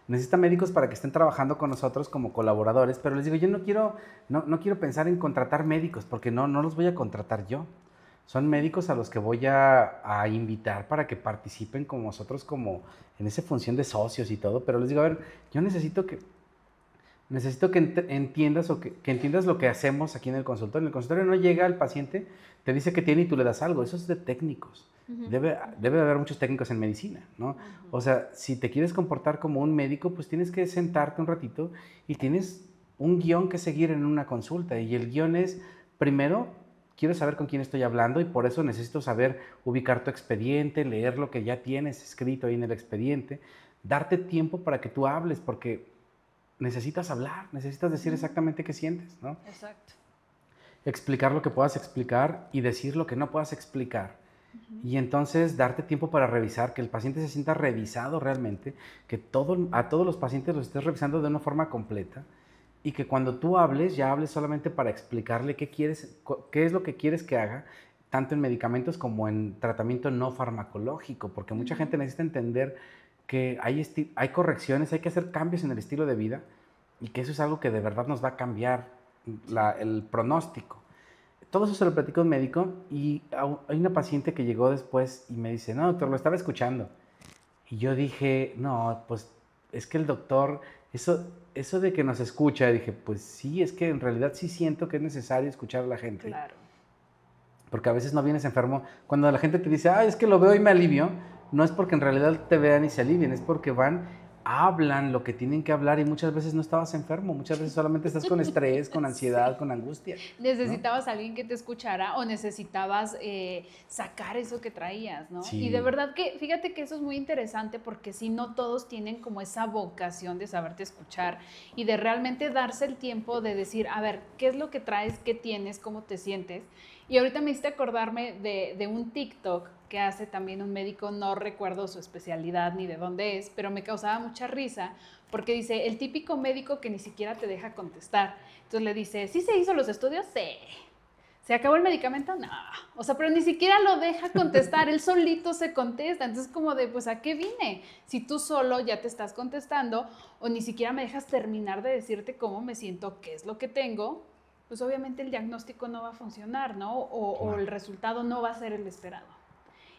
necesita médicos para que estén trabajando con nosotros como colaboradores, pero les digo, yo no quiero, no, no quiero pensar en contratar médicos porque no, no los voy a contratar yo son médicos a los que voy a, invitar para que participen con nosotros como en esa función de socios y todo, pero les digo, a ver, yo necesito que necesito que entiendas o que, entiendas lo que hacemos aquí en el consultorio. En el consultorio no llega el paciente, te dice que tiene y tú le das algo, eso es de técnicos. Debe, debe haber muchos técnicos en medicina, ¿no? O sea, si te quieres comportar como un médico, pues tienes que sentarte un ratito y tienes un guión que seguir en una consulta. Y el guión es, primero, quiero saber con quién estoy hablando y por eso necesito saber ubicar tu expediente, leer lo que ya tienes escrito ahí en el expediente, darte tiempo para que tú hables, porque necesitas hablar, necesitas decir exactamente qué sientes, ¿no? Exacto. Explicar lo que puedas explicar y decir lo que no puedas explicar. Y entonces darte tiempo para revisar, que el paciente se sienta revisado realmente, que todo, a todos los pacientes los estés revisando de una forma completa y que cuando tú hables, ya hables solamente para explicarle qué quieres, qué es lo que quieres que haga, tanto en medicamentos como en tratamiento no farmacológico, porque mucha gente necesita entender que hay, hay correcciones, hay que hacer cambios en el estilo de vida y que eso es algo que de verdad nos va a cambiar el pronóstico. Todo eso se lo platico a un médico y hay una paciente que llegó después y me dice, no, doctor, lo estaba escuchando. Y yo dije, no, pues es que el doctor, eso eso de que nos escucha, dije, pues sí, es que en realidad sí siento que es necesario escuchar a la gente. Claro. Porque a veces no vienes enfermo. Cuando la gente te dice, ay ah, es que lo veo y me alivio, no es porque en realidad te vean y se alivien, es porque van hablan lo que tienen que hablar y muchas veces no estabas enfermo, muchas veces solamente estás con estrés, con ansiedad, con angustia. Necesitabas a alguien que te escuchara o necesitabas eh, sacar eso que traías, ¿no? Y de verdad que, fíjate que eso es muy interesante porque si no todos tienen como esa vocación de saberte escuchar y de realmente darse el tiempo de decir, a ver, ¿qué es lo que traes? ¿Qué tienes? ¿Cómo te sientes? Y ahorita me hiciste acordarme de, un TikTok que hace también un médico, no recuerdo su especialidad ni de dónde es, pero me causaba mucha risa porque dice, el típico médico que ni siquiera te deja contestar. Entonces le dice, ¿sí se hizo los estudios? Sí. ¿Se acabó el medicamento? No. O sea, pero ni siquiera lo deja contestar, él solito se contesta. Entonces, como de, pues, ¿a qué vine? Si tú solo ya te estás contestando o ni siquiera me dejas terminar de decirte cómo me siento, qué es lo que tengo, pues obviamente el diagnóstico no va a funcionar, ¿no? O, el resultado no va a ser el esperado.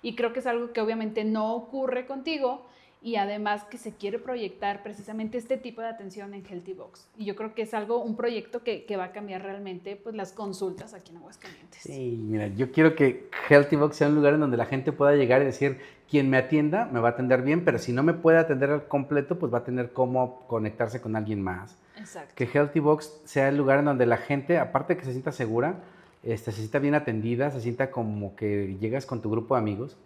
Y creo que es algo que obviamente no ocurre contigo y además que se quiere proyectar precisamente este tipo de atención en Healthy Box. Y yo creo que es algo, un proyecto que, va a cambiar realmente pues, las consultas aquí en Aguascalientes. Sí, mira, yo quiero que Healthy Box sea un lugar en donde la gente pueda llegar y decir, quien me atienda me va a atender bien, pero si no me puede atender al completo, pues va a tener cómo conectarse con alguien más Exacto. Que Healthy Box sea el lugar en donde la gente, aparte de que se sienta segura, este, se sienta bien atendida, se sienta como que llegas con tu grupo de amigos,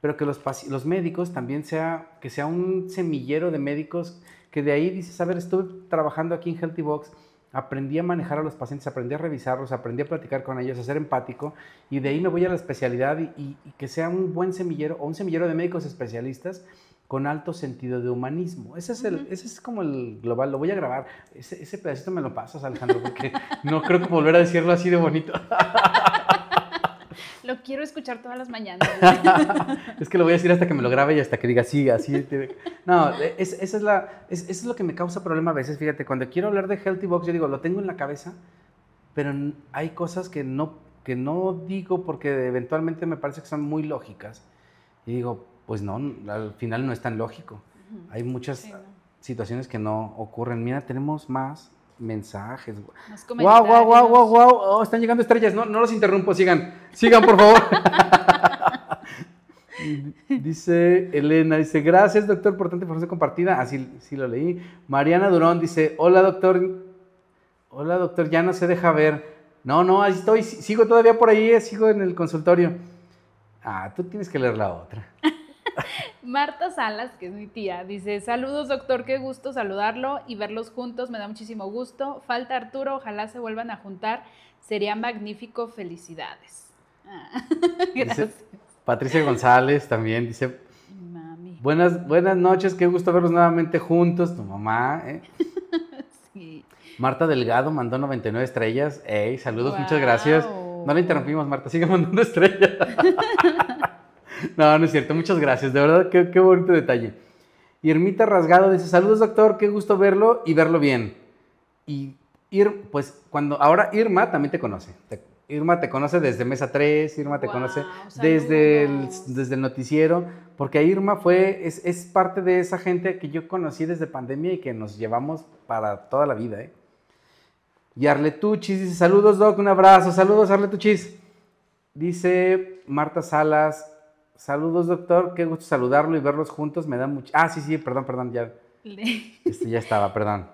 pero que los, los médicos también sea, que sea un semillero de médicos que de ahí dices, a ver, estuve trabajando aquí en Healthy Box, aprendí a manejar a los pacientes, aprendí a revisarlos, aprendí a platicar con ellos, a ser empático, y de ahí me voy a la especialidad y que sea un buen semillero o un semillero de médicos especialistas con alto sentido de humanismo. Ese es, el, ese es como el global, lo voy a grabar. Ese, ese pedacito me lo pasas, Alejandro, porque no creo que volver a decirlo así de bonito. lo quiero escuchar todas las mañanas. es que lo voy a decir hasta que me lo grabe y hasta que diga sí, así. No, esa es la, es, eso es lo que me causa problema a veces. Fíjate, cuando quiero hablar de Healthy Box, yo digo, lo tengo en la cabeza, pero hay cosas que no, que no digo porque eventualmente me parece que son muy lógicas. Y digo, pues no, al final no es tan lógico. Hay muchas situaciones que no ocurren. Mira, tenemos más mensajes. wow, wow, wow, wow, wow. están llegando estrellas. No, no los interrumpo, sigan. Sigan, por favor. dice Elena, dice, gracias doctor por tanta información compartida. Así ah, lo leí. Mariana Durón dice, hola doctor. Hola doctor, ya no se deja ver. No, no, ahí estoy, sigo todavía por ahí, eh, sigo en el consultorio. Ah, tú tienes que leer la otra. Marta Salas, que es mi tía, dice, saludos doctor, qué gusto saludarlo y verlos juntos, me da muchísimo gusto. Falta Arturo, ojalá se vuelvan a juntar, sería magnífico, felicidades. Ah, gracias. Patricia González también dice, Mami. Buenas, buenas noches, qué gusto verlos nuevamente juntos, tu mamá. Eh". Marta Delgado mandó 99 estrellas, hey, saludos, muchas gracias. No le interrumpimos, Marta, sigue mandando estrellas. No, no es cierto. Muchas gracias. De verdad, qué, bonito detalle. Y Rasgado dice, saludos doctor, qué gusto verlo y verlo bien. Y Irma, pues cuando ahora Irma también te conoce. Irma te conoce desde Mesa 3, Irma te conoce desde el, desde el noticiero, porque Irma fue, es, parte de esa gente que yo conocí desde pandemia y que nos llevamos para toda la vida. ¿eh? Y Arletuchis dice, saludos Doc, un abrazo, saludos Arletuchis. Dice Marta Salas, Saludos, doctor. Qué gusto saludarlo y verlos juntos. Me da mucho. Ah, sí, sí, perdón, perdón, ya. Este, ya estaba, perdón.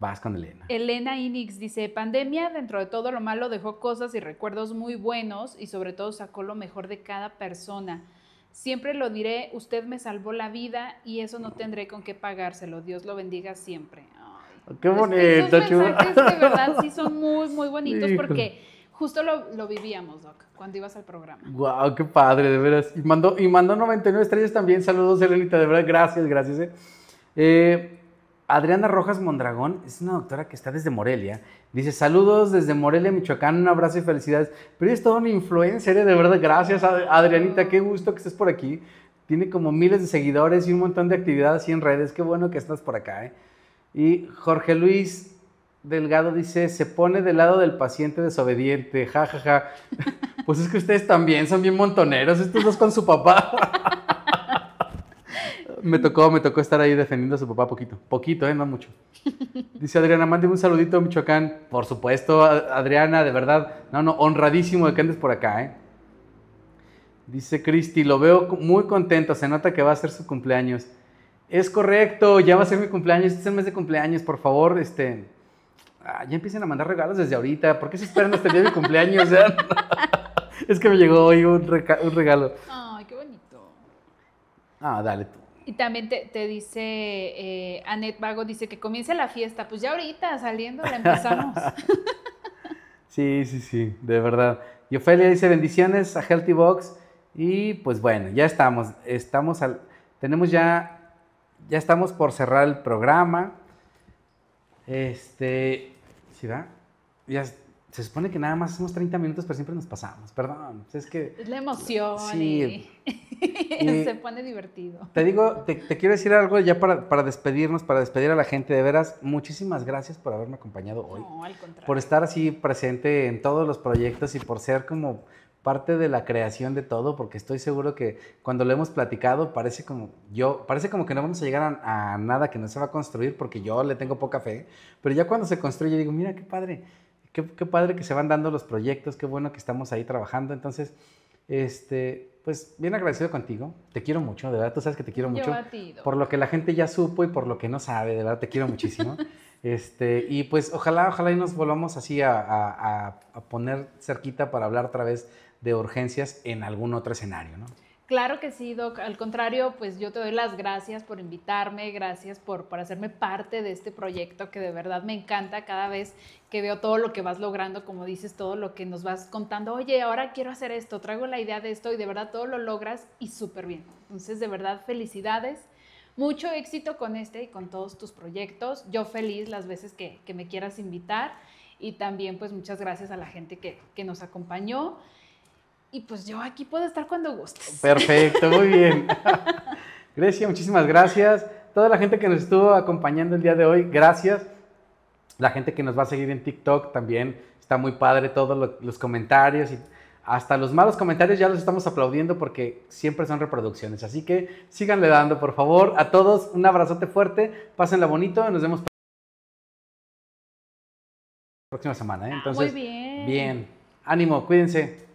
Vas con Elena. Elena Inix dice, pandemia dentro de todo lo malo dejó cosas y recuerdos muy buenos y sobre todo sacó lo mejor de cada persona. Siempre lo diré, usted me salvó la vida y eso no tendré con qué pagárselo. Dios lo bendiga siempre. Qué pues, bonito, chulo. Los mensajes de verdad sí son muy, muy bonitos porque Justo lo, vivíamos, Doc, cuando ibas al programa. Wow, qué padre, de veras. Y mandó, y mandó 99 estrellas también. Saludos, Elenita, de verdad, gracias, gracias. Eh. Eh, Adriana Rojas Mondragón es una doctora que está desde Morelia. Dice, saludos desde Morelia, Michoacán, un abrazo y felicidades. Pero es toda una influencer, eh, de verdad, gracias, Adrianita, qué gusto que estés por aquí. Tiene como miles de seguidores y un montón de actividades y en redes. Qué bueno que estás por acá. Y Jorge Luis Delgado dice, se pone del lado del paciente desobediente, jajaja. Pues es que ustedes también son bien montoneros, estos dos con su papá. me tocó, me tocó estar ahí defendiendo a su papá poquito, poquito, eh, no mucho. Dice Adriana, mande un saludito a Michoacán. Por supuesto, Adriana, de verdad, no, no, honradísimo de que andes por acá, eh. Dice Cristi, lo veo muy contento, se nota que va a ser su cumpleaños. Es correcto, ya va a ser mi cumpleaños, este es el mes de cumpleaños, por favor, este, Ah, ya empiecen a mandar regalos desde ahorita, ¿por qué se esperan hasta el día de mi cumpleaños? Es que me llegó hoy un, regalo. Ay, qué bonito. Ah, dale tú. Y también te, dice, eh, Anet Vago dice que comience la fiesta. Pues ya ahorita saliendo la empezamos. sí, sí, sí, de verdad. Y Ofelia dice bendiciones a Healthy Box. Y pues bueno, ya estamos. Estamos al, tenemos ya, ya estamos por cerrar el programa. Este, se supone que nada más hacemos 30 minutos, pero siempre nos pasamos, perdón. Pues es que... Es la emoción se pone divertido. Te digo, te, quiero decir algo ya para, para, despedirnos, para despedir a la gente. De veras, muchísimas gracias por haberme acompañado hoy. No, al contrario. Por estar así presente en todos los proyectos y por ser como parte de la creación de todo, porque estoy seguro que cuando lo hemos platicado parece como yo, parece como que no vamos a llegar a, nada que no se va a construir, porque yo le tengo poca fe, pero ya cuando se construye digo, mira qué padre, qué, padre que se van dando los proyectos, qué bueno que estamos ahí trabajando, entonces, este, pues bien agradecido contigo. Te quiero mucho, de verdad. Tú sabes que te quiero mucho. por lo que la gente ya supo y por lo que no sabe, de verdad, te quiero muchísimo. este, y pues ojalá, ojalá y nos volvamos así a, a, a poner cerquita para hablar otra vez de urgencias en algún otro escenario, ¿no? Claro que sí, Doc. Al contrario, pues yo te doy las gracias por invitarme, gracias por, por, hacerme parte de este proyecto que de verdad me encanta cada vez que veo todo lo que vas logrando, como dices, todo lo que nos vas contando, oye, ahora quiero hacer esto, traigo la idea de esto y de verdad todo lo logras y súper bien. Entonces, de verdad, felicidades. Mucho éxito con este y con todos tus proyectos. Yo feliz las veces que, me quieras invitar y también pues muchas gracias a la gente que, que nos acompañó. Y pues yo aquí puedo estar cuando gustes. Perfecto, muy bien. Grecia, muchísimas gracias. Toda la gente que nos estuvo acompañando el día de hoy, gracias. La gente que nos va a seguir en TikTok también, está muy padre todos los comentarios y hasta los malos comentarios ya los estamos aplaudiendo porque siempre son reproducciones. Así que síganle dando, por favor. A todos un abrazote fuerte, pásenla bonito, nos vemos próxima semana. ¿eh? Ah, Entonces, muy bien. Bien. Ánimo, cuídense.